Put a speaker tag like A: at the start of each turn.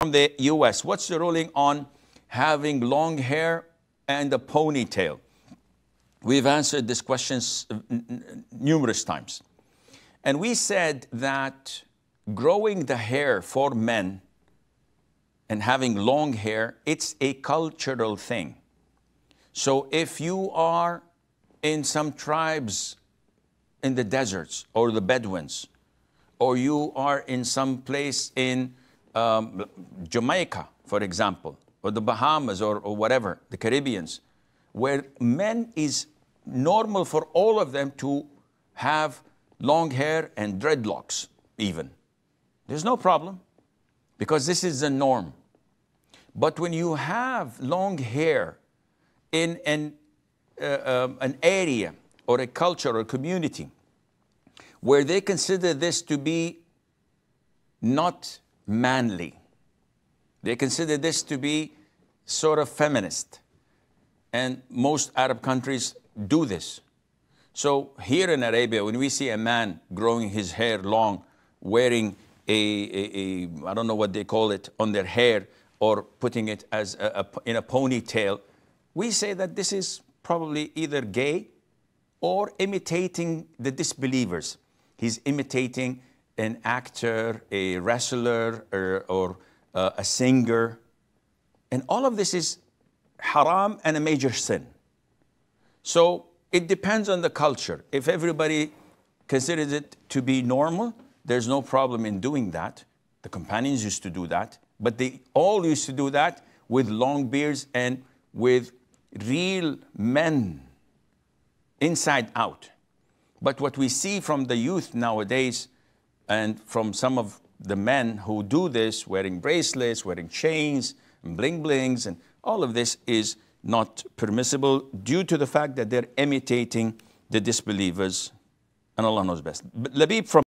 A: from the U.S. What's the ruling on having long hair and a ponytail? We've answered this question numerous times. And we said that growing the hair for men and having long hair, it's a cultural thing. So if you are in some tribes in the deserts or the Bedouins, or you are in some place in um, Jamaica, for example, or the Bahamas or, or whatever, the Caribbeans, where men is normal for all of them to have long hair and dreadlocks even. There's no problem because this is the norm. But when you have long hair in an, uh, um, an area or a culture or community where they consider this to be not manly. They consider this to be sort of feminist. And most Arab countries do this. So here in Arabia, when we see a man growing his hair long, wearing a, a, a I don't know what they call it, on their hair, or putting it as a, in a ponytail, we say that this is probably either gay or imitating the disbelievers. He's imitating an actor, a wrestler, or, or uh, a singer. And all of this is haram and a major sin. So it depends on the culture. If everybody considers it to be normal, there's no problem in doing that. The companions used to do that, but they all used to do that with long beards and with real men inside out. But what we see from the youth nowadays, and from some of the men who do this, wearing bracelets, wearing chains, and bling blings, and all of this is not permissible due to the fact that they're imitating the disbelievers. And Allah knows best. Labib from